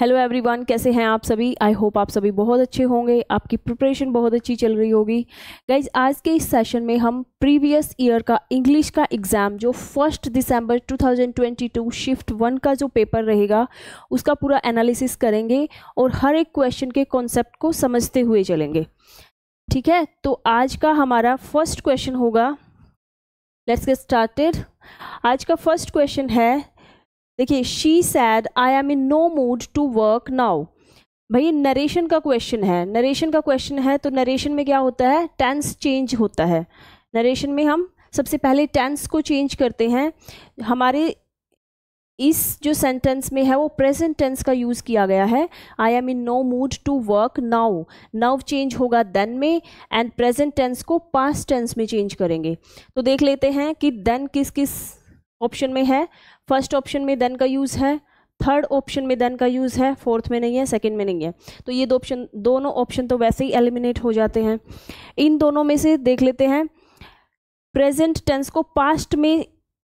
hello everyone कैसे हैं आप सभी आई होप आप सभी बहुत अच्छे होंगे आपकी प्रिपरेशन बहुत अच्छी चल रही होगी गाइज आज के इस सेशन में हम प्रीवियस ईयर का इंग्लिश का एग्ज़ाम जो फर्स्ट दिसंबर 2022 शिफ्ट वन का जो पेपर रहेगा उसका पूरा एनालिसिस करेंगे और हर एक क्वेश्चन के कॉन्सेप्ट को समझते हुए चलेंगे ठीक है तो आज का हमारा फर्स्ट क्वेश्चन होगा लेट्स गेट स्टार्टेड आज का फर्स्ट क्वेश्चन है देखिए she said I am in no mood to work now भाई नरेशन का क्वेश्चन है नरेशन का क्वेश्चन है तो नरेशन में क्या होता है टेंस चेंज होता है नरेशन में हम सबसे पहले टेंस को चेंज करते हैं हमारे इस जो सेंटेंस में है वो प्रेजेंट टेंस का यूज़ किया गया है I am in no mood to work now now change होगा देन में एंड प्रेजेंट टेंस को पास्ट टेंस में चेंज करेंगे तो देख लेते हैं कि देन किस किस ऑप्शन में है फर्स्ट ऑप्शन में देन का यूज़ है थर्ड ऑप्शन में देन का यूज़ है फोर्थ में नहीं है सेकंड में नहीं है तो ये दो ऑप्शन दोनों ऑप्शन तो वैसे ही एलिमिनेट हो जाते हैं इन दोनों में से देख लेते हैं प्रेजेंट टेंस को पास्ट में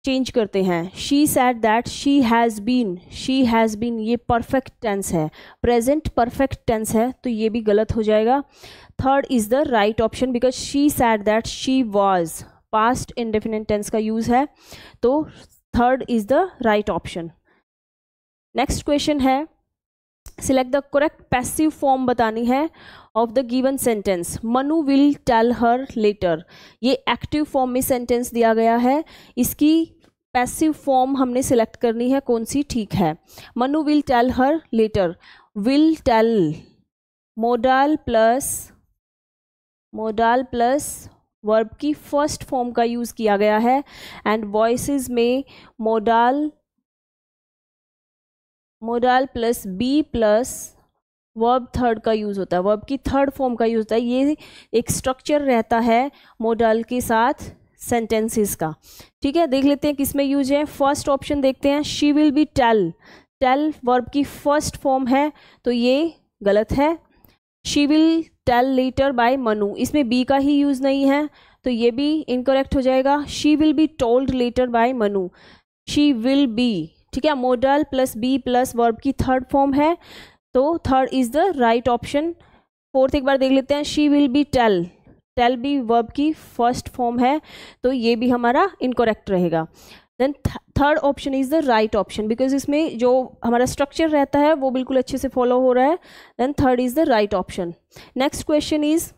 चेंज करते हैं she said that she has been she has been ये परफेक्ट टेंस है प्रेजेंट परफेक्ट टेंस है तो ये भी गलत हो जाएगा third is the right option because she said that she was past indefinite tense का यूज़ है तो third is the right option next question है select the correct passive form बतानी है of the given sentence Manu will tell her letter ये active form में sentence दिया गया है इसकी पैसिव फॉर्म हमने सिलेक्ट करनी है कौन सी ठीक है Manu will tell her letter will tell modal plus modal plus verb की फर्स्ट फॉर्म का यूज़ किया गया है एंड वॉइस में modal modal plus be plus verb third का यूज़ होता है वर्ब की थर्ड फॉर्म का यूज़ होता है ये एक स्ट्रक्चर रहता है मोडाल के साथ सेंटेंसेस का ठीक है देख लेते हैं किस में यूज है फर्स्ट ऑप्शन देखते हैं she will be tell tell verb की फर्स्ट फॉर्म है तो ये गलत है she will tell letter by Manu इसमें बी का ही यूज़ नहीं है तो ये भी इनकरेक्ट हो जाएगा she will be told letter by Manu she will be ठीक है modal plus be plus verb की थर्ड फॉर्म है तो third is the right option fourth एक बार देख लेते हैं she will be tell tell be verb की फर्स्ट फॉर्म है तो ये भी हमारा इनकोरेक्ट रहेगा then third option is the right option because इसमें जो हमारा स्ट्रक्चर रहता है वो बिल्कुल अच्छे से फॉलो हो रहा है then third is the right option next question is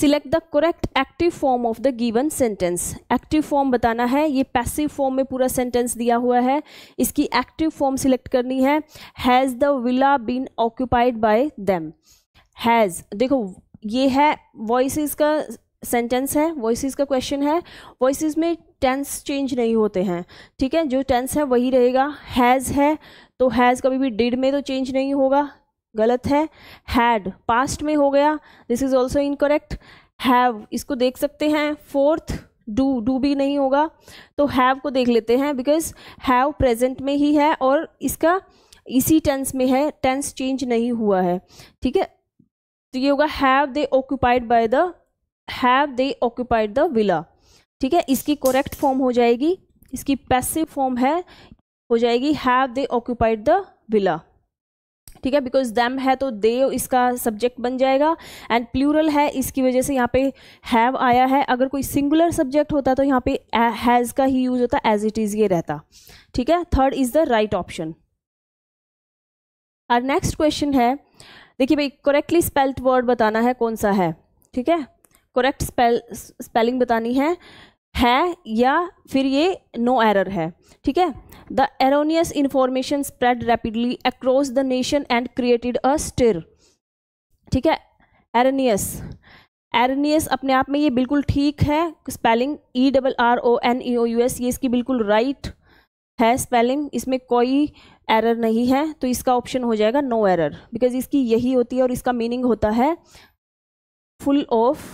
select the correct active form of the given sentence active form बताना है ये पैसिव फॉर्म में पूरा सेंटेंस दिया हुआ है इसकी एक्टिव फॉर्म सिलेक्ट करनी है has the villa been occupied by them has देखो ये है वॉइस का सेंटेंस है वॉइस का क्वेश्चन है वॉइसिस में टेंस चेंज नहीं होते हैं ठीक है जो टेंस है वही रहेगा हैज़ है तो हैज़ कभी भी डिड में तो चेंज नहीं होगा गलत है हैड पास्ट में हो गया this is also incorrect have इसको देख सकते हैं फोर्थ डू डू भी नहीं होगा तो हैव को देख लेते हैं बिकॉज हैव प्रेजेंट में ही है और इसका इसी टेंस में है टेंस चेंज नहीं हुआ है ठीक है तो ये होगा have they occupied by the have they occupied the villa ठीक है इसकी करेक्ट फॉर्म हो जाएगी इसकी पैसिव फॉर्म है हो जाएगी have they occupied the villa ठीक है बिकॉज दैम है तो दे इसका सब्जेक्ट बन जाएगा एंड प्लूरल है इसकी वजह से यहाँ पे हैव आया है अगर कोई सिंगुलर सब्जेक्ट होता तो यहाँ पे हैज़ का ही यूज होता एज इट इज़ ये रहता ठीक है third is the right option और नेक्स्ट क्वेश्चन है देखिए भाई करेक्टली स्पेल्ड वर्ड बताना है कौन सा है ठीक है करेक्ट स्पेल स्पेलिंग बतानी है है या फिर ये नो एरर है ठीक है the erroneous information spread rapidly across the nation and created a stir ठीक है एरोनियस एरनियस अपने आप में ये बिल्कुल ठीक है spelling E double R O N E O U S ये इसकी बिल्कुल राइट है स्पेलिंग इसमें कोई एरर नहीं है तो इसका ऑप्शन हो जाएगा नो एरर बिकॉज इसकी यही होती है और इसका मीनिंग होता है full of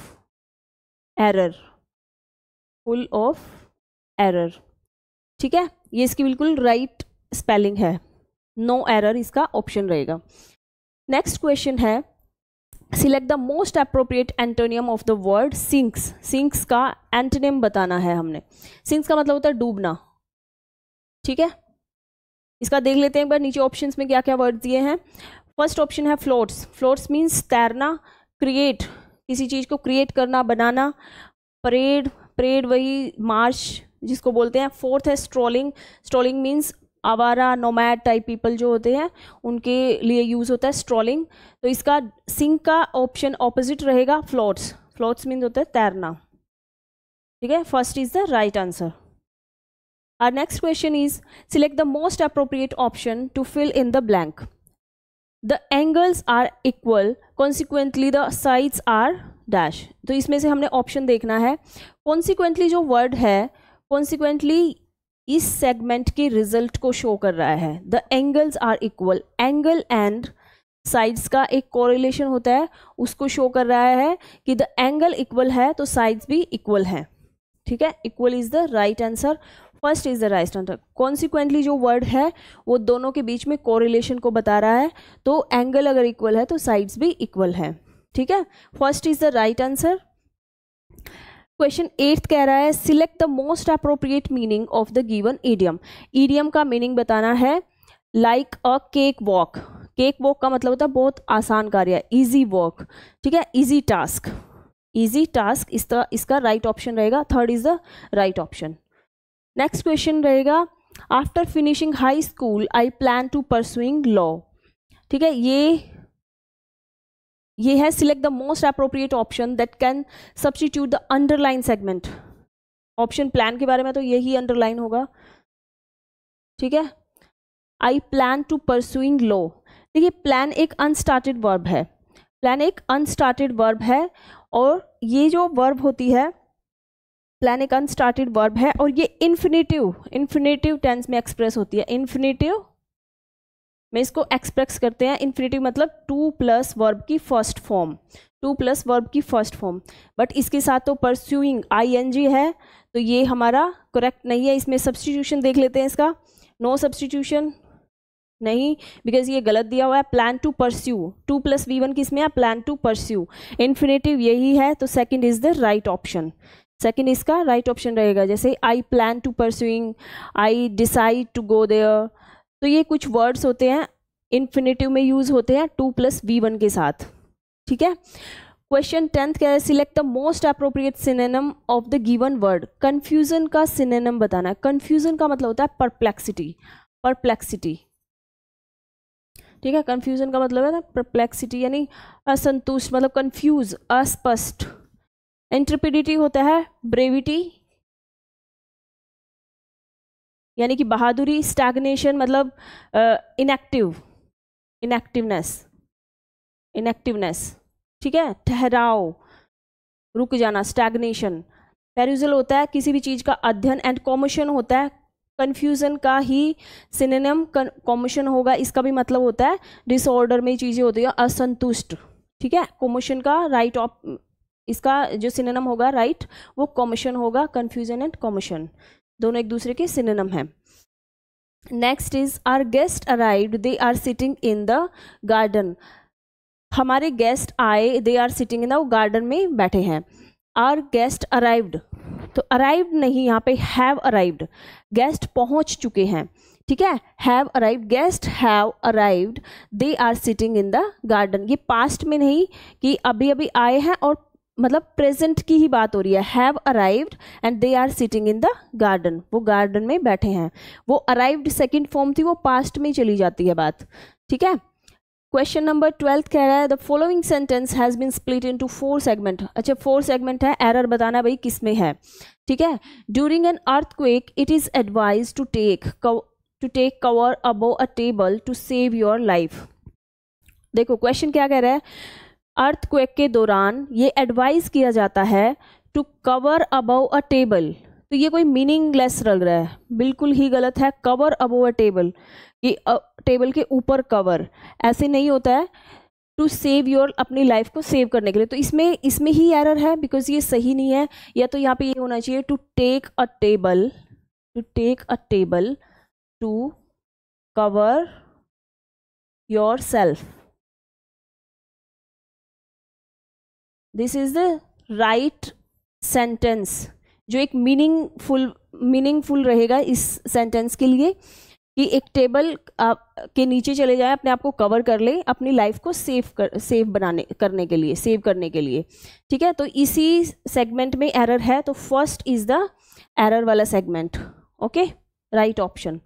error full of error ठीक है ये इसकी बिल्कुल राइट right स्पेलिंग है नो no एरर इसका ऑप्शन रहेगा नेक्स्ट क्वेश्चन है select the most appropriate antonym of the word sinks sinks का एंटोनियम बताना है हमने सिंक्स का मतलब होता है डूबना ठीक है इसका देख लेते हैं एक बार नीचे ऑप्शंस में क्या क्या वर्ड दिए हैं फर्स्ट ऑप्शन है फ्लोट्स फ्लोट्स मीन्स तैरना क्रिएट किसी चीज़ को क्रिएट करना बनाना परेड परेड वही मार्च जिसको बोलते हैं फोर्थ है स्ट्रॉलिंग स्ट्रॉलिंग मीन्स आवारा नोमैड टाइप पीपल जो होते हैं उनके लिए यूज़ होता है स्ट्रॉलिंग तो इसका सिंक का ऑप्शन ऑपोजिट रहेगा फ्लोट्स फ्लोट्स मीन्स होता है तैरना ठीक है first is the right answer are next question is select the most appropriate option to fill in the blank the angles are equal consequently the sides are dash तो इसमें से हमने option देखना है कॉन्सिक्वेंटली जो वर्ड है consequently इस segment के रिजल्ट को शो कर रहा है the angles are equal angle and sides का एक कोरिलेशन होता है उसको शो कर रहा है कि द एंगल इक्वल है तो साइड्स भी इक्वल हैं ठीक है equal is the right answer first is the right answer consequently जो वर्ड है वो दोनों के बीच में कोरिलेशन को बता रहा है तो एंगल अगर इक्वल है तो साइड्स भी इक्वल है ठीक है first is the right answer question eighth कह रहा है select the most appropriate meaning of the given idiom idiom का मीनिंग बताना है like a cake walk cake walk का मतलब होता है बहुत आसान कार्य है ईजी वॉक ठीक है ईजी टास्क ईजी टास्क इसका इसका राइट ऑप्शन रहेगा third is the right option next question रहेगा after finishing high school I plan to pursuing law ठीक है ये ये है select the most appropriate option that can substitute the underline segment option plan के बारे में तो यही अंडरलाइन होगा ठीक है I plan to pursuing law देखिए प्लान एक अनस्टार्टेड वर्ब है प्लान एक अनस्टार्टेड वर्ब है और ये जो वर्ब होती है प्लान एक अनस्टार्टेड वर्ब है और ये इन्फिनेटिव इन्फिनेटिव टेंस में एक्सप्रेस होती है इन्फिनेटिव में इसको एक्सप्रेस करते हैं इन्फिनेटिव मतलब टू प्लस वर्ब की first form to plus verb की फर्स्ट फॉर्म बट इसके साथ तो परस्यूइंग आईएनजी है तो ये हमारा करेक्ट नहीं है इसमें सब्सटीट्यूशन देख लेते हैं इसका नो no सब्सटीट्यूशन नहीं बिकॉज ये गलत दिया हुआ है plan to pursue to plus V one किस में है प्लान टू परस्यू इन्फिनेटिव यही है तो second is the right option second इसका राइट right ऑप्शन रहेगा जैसे I plan to pursuing I decide to go there तो ये कुछ वर्ड्स होते हैं इन्फिनेटिव में यूज़ होते हैं टू प्लस वी वन के साथ ठीक है क्वेश्चन टेंथ कह रहे हैं select the most appropriate synonym of the given word confusion का सिनेनम बताना है कन्फ्यूजन का मतलब होता है परप्लेक्सिटी परप्लेक्सिटी ठीक है कन्फ्यूजन का मतलब है ना परप्लेक्सिटी यानी असंतुष्ट मतलब कन्फ्यूज अस्पष्ट इंटरपिडिटी होता है ब्रेविटी यानी कि बहादुरी स्टैग्नेशन मतलब इनएक्टिव इनएक्टिवनेस इनएक्टिवनेस ठीक है ठहराव रुक जाना स्टैग्नेशन पेरिजल होता है किसी भी चीज़ का अध्ययन एंड कॉमोशन होता है कन्फ्यूज़न का ही सिनेम कॉमोशन होगा इसका भी मतलब होता है डिसऑर्डर में चीज़ें होती है असंतुष्ट ठीक है कॉमोशन का राइट ऑफ इसका जो सिनेनम होगा राइट वो कॉमिशन होगा कन्फ्यूजन एंड कॉमिशन दोनों एक दूसरे के सिनेनम हैं next is our guest arrived they are sitting in the garden हमारे गेस्ट आए they are sitting in the garden में बैठे हैं आर गेस्ट अराइव्ड तो अराइव्ड नहीं यहाँ पे हैव अराइव्ड गेस्ट पहुँच चुके हैं ठीक है have arrived guest have arrived they are sitting in the garden ये पास्ट में नहीं कि अभी अभी आए हैं और मतलब प्रेजेंट की ही बात हो रही है have arrived and they are sitting in the garden वो गार्डन में बैठे हैं वो अराइव्ड सेकंड फॉर्म थी वो पास्ट में चली जाती है बात ठीक है क्वेश्चन नंबर ट्वेल्थ कह रहा है the following sentence has been split into four segment अच्छा फोर सेगमेंट है एरर बताना भाई किस में है ठीक है during an earthquake it is advise to take to take cover above a table to save your life देखो क्वेश्चन क्या कह रहा है अर्थक्वेक के दौरान ये एडवाइस किया जाता है to cover above a table तो ये कोई मीनिंगलेस लग रहा है बिल्कुल ही गलत है कवर अबव अ टेबल कि टेबल के ऊपर कवर ऐसे नहीं होता है टू सेव योर अपनी लाइफ को सेव करने के लिए तो इसमें इसमें ही एरर है बिकॉज ये सही नहीं है या तो यहाँ पे ये होना चाहिए to take a table to take a table to cover yourself this is the right sentence जो एक मीनिंगफुल मीनिंगफुल रहेगा इस सेंटेंस के लिए कि एक टेबल आप के नीचे चले जाए अपने आप को कवर कर ले अपनी लाइफ को सेव कर सेव बनाने करने के लिए सेव करने के लिए ठीक है तो इसी सेगमेंट में एरर है तो फर्स्ट इज़ द एरर वाला segment okay right option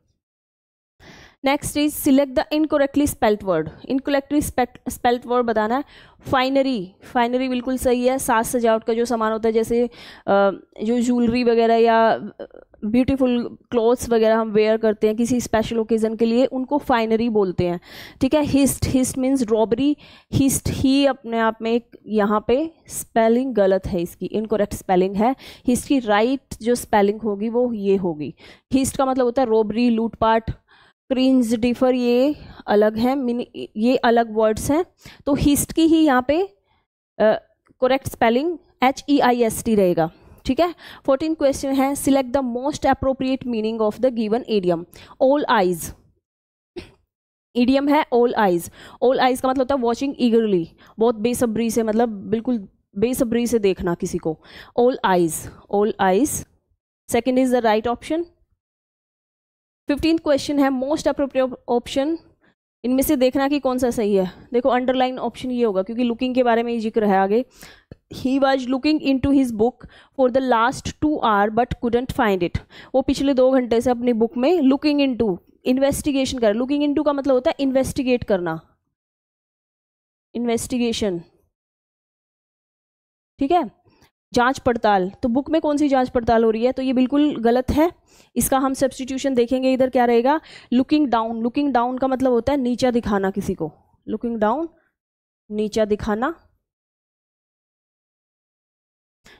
next is select the incorrectly spelt word incorrectly spelt word बताना है फाइनरी फाइनरी बिल्कुल सही है साज सजावट का जो सामान होता है जैसे जो ज्वेलरी वगैरह या ब्यूटीफुल क्लोथ्स वगैरह हम वेयर करते हैं किसी स्पेशल ओकेज़न के लिए उनको फाइनरी बोलते हैं ठीक है heist heist means robbery heist ही अपने आप में एक यहाँ पे स्पेलिंग गलत है इसकी इनकोरेक्ट स्पेलिंग है हिस्ट की राइट right जो स्पेलिंग होगी वो ये होगी हिस्ट का मतलब होता है रॉबरी लूटपाट क्रीन्स डिफर ये अलग है मीन ये अलग वर्ड्स हैं तो हिस्ट की ही यहाँ पे correct spelling H E I S T रहेगा ठीक है फोर्टीन क्वेश्चन है select the most appropriate meaning of the given idiom all eyes idiom है ऑल आइज ऑल आइज का मतलब होता है वॉचिंग ईगरली बहुत बेसब्री से मतलब बिल्कुल बेसब्री से देखना किसी को all eyes all eyes second is the right option fifteen question है मोस्ट अप्रोप्रिय ऑप्शन इनमें से देखना कि कौन सा सही है देखो अंडरलाइन ऑप्शन ये होगा क्योंकि लुकिंग के बारे में ही जिक्र है आगे he was looking into his book for the last two hour but couldn't find it वो पिछले दो घंटे से अपनी बुक में लुकिंग इन टू इन्वेस्टिगेशन कर लुकिंग इन टू का मतलब होता है इन्वेस्टिगेट करना इन्वेस्टिगेशन ठीक है जांच पड़ताल तो बुक में कौन सी जांच पड़ताल हो रही है तो ये बिल्कुल गलत है इसका हम सब्सटीट्यूशन देखेंगे इधर क्या रहेगा लुकिंग डाउन लुकिंग डाउन का मतलब होता है नीचा दिखाना किसी को लुकिंग डाउन नीचा दिखाना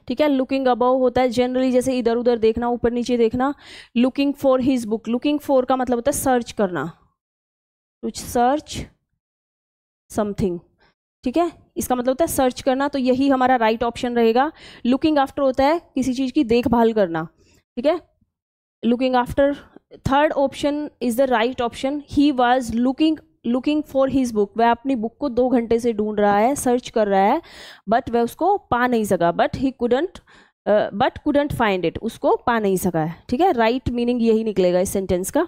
ठीक है लुकिंग अबव होता है जनरली जैसे इधर उधर देखना ऊपर नीचे देखना looking for his book looking for का मतलब होता है सर्च करना कुछ सर्च समथिंग ठीक है इसका मतलब होता है सर्च करना तो यही हमारा राइट ऑप्शन रहेगा लुकिंग आफ्टर होता है किसी चीज़ की देखभाल करना ठीक है looking after third option is the right option he was looking looking for his book वह अपनी बुक को दो घंटे से ढूंढ रहा है सर्च कर रहा है बट वह उसको पा नहीं सका but he couldn't but couldn't find it उसको पा नहीं सका है ठीक है राइट right मीनिंग यही निकलेगा इस सेंटेंस का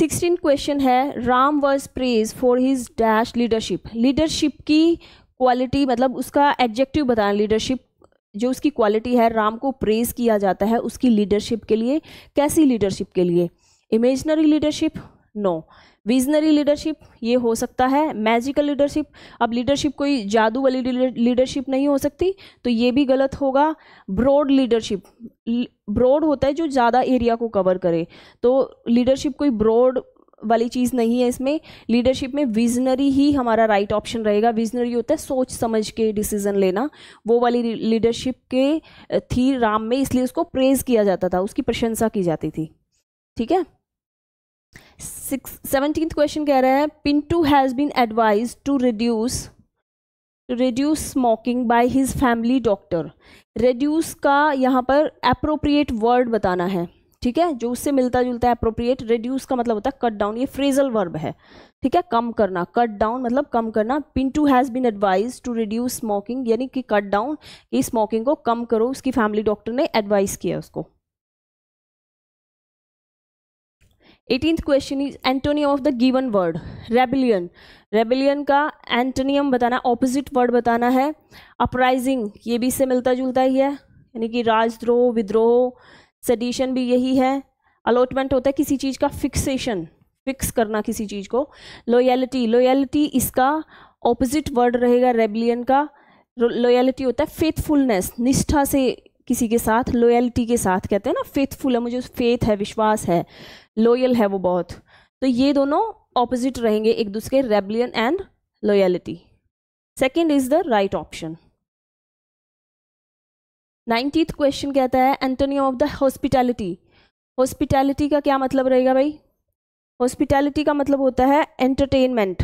सिक्सटीन क्वेश्चन है Ram was praise for his dash leadership leadership की क्वालिटी मतलब उसका एडजेक्टिव बताना लीडरशिप जो उसकी क्वालिटी है राम को प्रेज किया जाता है उसकी लीडरशिप के लिए कैसी लीडरशिप के लिए imaginary leadership no visionary leadership ये हो सकता है मैजिकल लीडरशिप अब लीडरशिप कोई जादू वाली लीडरशिप नहीं हो सकती तो ये भी गलत होगा ब्रॉड लीडरशिप ब्रॉड होता है जो ज़्यादा एरिया को कवर करे तो लीडरशिप कोई ब्रॉड वाली चीज़ नहीं है इसमें लीडरशिप में विजनरी ही हमारा राइट right ऑप्शन रहेगा विजनरी होता है सोच समझ के डिसीजन लेना वो वाली लीडरशिप के थी राम में इसलिए उसको प्रेज़ किया जाता था उसकी प्रशंसा की जाती थी ठीक है सिक्स सेवनटीन क्वेश्चन कह रहा है Pintu has been advise to reduce reduce smoking by his family doctor reduce का यहाँ पर अप्रोप्रिएट वर्ड बताना है ठीक है जो उससे मिलता जुलता है अप्रोप्रिएट रिड्यूस का मतलब होता है कट डाउन ये फ्रेजल वर्ब है ठीक है कम करना कट डाउन मतलब कम करना Pintu has been advise to reduce smoking यानी कि कट डाउन की स्मोकिंग को कम करो उसकी फैमिली डॉक्टर ने एडवाइस किया उसको eighteenth question is antonym of the given word rebellion rebellion का एंटोनियम बताना ऑपोजिट वर्ड बताना है अपराइजिंग ये भी इससे मिलता जुलता ही है यानी कि राजद्रोह विद्रोह सडिशन भी यही है अलॉटमेंट होता है किसी चीज़ का फिक्सेशन फिक्स करना किसी चीज़ को लोयलिटी लोयलिटी इसका ऑपोजिट वर्ड रहेगा रेबिलियन का लोयलिटी होता है फेथफुलनेस निष्ठा से किसी के साथ लॉयल्टी के साथ कहते हैं ना फेथफुल है मुझे फेथ है विश्वास है लॉयल है वो बहुत तो ये दोनों ऑपोजिट रहेंगे एक दूसरे rebellion and loyalty second is the right option nineteenth question कहता है antonym of the hospitality hospitality का क्या मतलब रहेगा भाई हॉस्पिटैलिटी का मतलब होता है एंटरटेनमेंट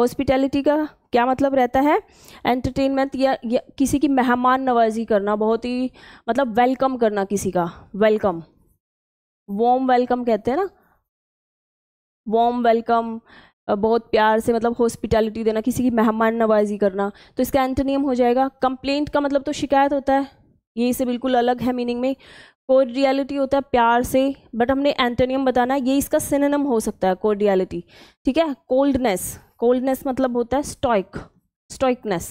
हॉस्पिटैलिटी का क्या मतलब रहता है एंटरटेनमेंट या, या किसी की मेहमान नवाजी करना बहुत ही मतलब वेलकम करना किसी का वेलकम वॉम वेलकम कहते हैं ना वॉम वेलकम बहुत प्यार से मतलब हॉस्पिटैलिटी देना किसी की मेहमान नवाजी करना तो इसका एंटोनियम हो जाएगा कंप्लेंट का मतलब तो शिकायत होता है ये इसे बिल्कुल अलग है मीनिंग में रियलिटी होता है प्यार से बट हमने एंटोनियम बताना ये इसका सिनेनम हो सकता है कोर्डियलिटी ठीक है कोल्डनेस कोल्डनेस मतलब होता है स्टॉइक स्टॉइकनेस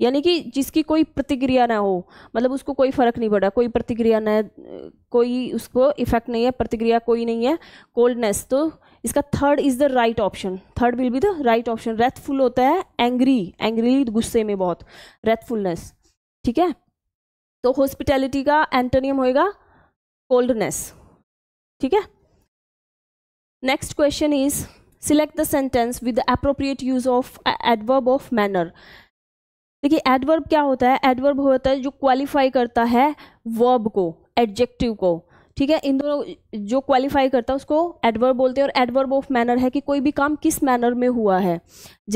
यानी कि जिसकी कोई प्रतिक्रिया ना हो मतलब उसको कोई फर्क नहीं पड़ा कोई प्रतिक्रिया ना कोई उसको इफेक्ट नहीं है प्रतिक्रिया कोई नहीं है कोल्डनेस तो इसका third is the right option third will be the right option wrathful होता है एंग्री एंग्री गुस्से में बहुत रेथफुलनेस ठीक है तो हॉस्पिटैलिटी का एंटोनियम होएगा कोल्डनेस ठीक है next question is select the sentence with the appropriate use of adverb of manner देखिए एडवर्ब क्या होता है एडवर्ब होता है जो क्वालिफाई करता है वर्ब को एडजेक्टिव को ठीक है इन दोनों जो क्वालिफाई करता है उसको एडवर्ब बोलते हैं और एडवर्ब ऑफ मैनर है कि कोई भी काम किस मैनर में हुआ है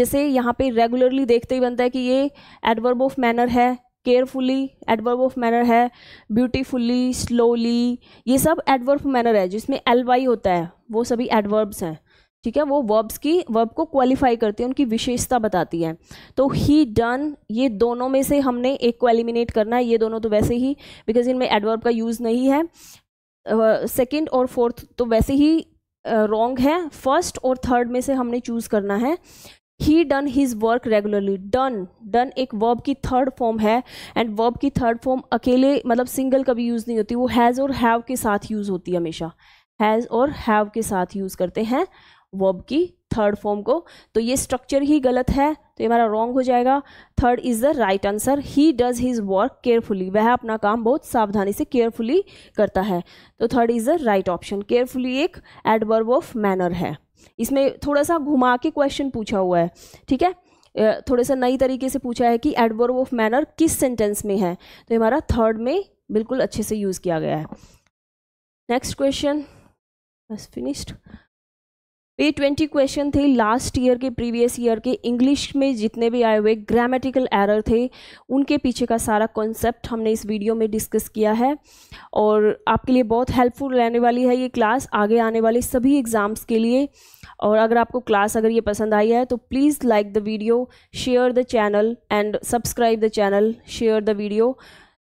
जैसे यहाँ पे रेगुलरली देखते ही बनता है कि ये एडवर्ब ऑफ मैनर है केयरफुली एडवर्ब ऑफ मैनर है ब्यूटीफुली स्लोली ये सब एडवर्ब मैनर है जिसमें एल वाई होता है वो सभी एडवर्ब्स हैं ठीक है वो वर्ब्स की वर्ब को क्वालिफाई करती है उनकी विशेषता बताती है तो ही डन ये दोनों में से हमने एक को एलिमिनेट करना है ये दोनों तो वैसे ही बिकॉज इनमें एडवर्ब का यूज़ नहीं है सेकेंड uh, और फोर्थ तो वैसे ही रॉन्ग uh, है फर्स्ट और थर्ड में से हमने चूज़ करना है he done his work regularly done done एक वर्ब की थर्ड फॉर्म है एंड वर्ब की थर्ड फॉर्म अकेले मतलब सिंगल कभी यूज़ नहीं होती वो हैज़ और हैव के साथ यूज़ होती है हमेशा हैज़ और हैव के साथ यूज़ करते हैं वर्ब की थर्ड फॉर्म को तो ये स्ट्रक्चर ही गलत है तो ये हमारा रॉन्ग हो जाएगा third is the right answer he does his work carefully वह अपना काम बहुत सावधानी से केयरफुली करता है तो third is the right option carefully एक एडवर्ब ऑफ मैनर है इसमें थोड़ा सा घुमा के क्वेश्चन पूछा हुआ है ठीक है थोड़े सा नई तरीके से पूछा है कि एडवर्ब ऑफ मैनर किस सेंटेंस में है तो हमारा थर्ड में बिल्कुल अच्छे से यूज़ किया गया है नेक्स्ट क्वेश्चन बस फिनिश्ड ये ट्वेंटी क्वेश्चन थे लास्ट ईयर के प्रीवियस ईयर के इंग्लिश में जितने भी आए हुए ग्रामेटिकल एरर थे उनके पीछे का सारा कॉन्सेप्ट हमने इस वीडियो में डिस्कस किया है और आपके लिए बहुत हेल्पफुल रहने वाली है ये क्लास आगे आने वाले सभी एग्ज़ाम्स के लिए और अगर आपको क्लास अगर ये पसंद आई है तो please like the video share the channel and subscribe the channel share the video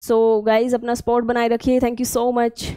so guys अपना स्पॉट बनाए रखिए थैंक यू सो मच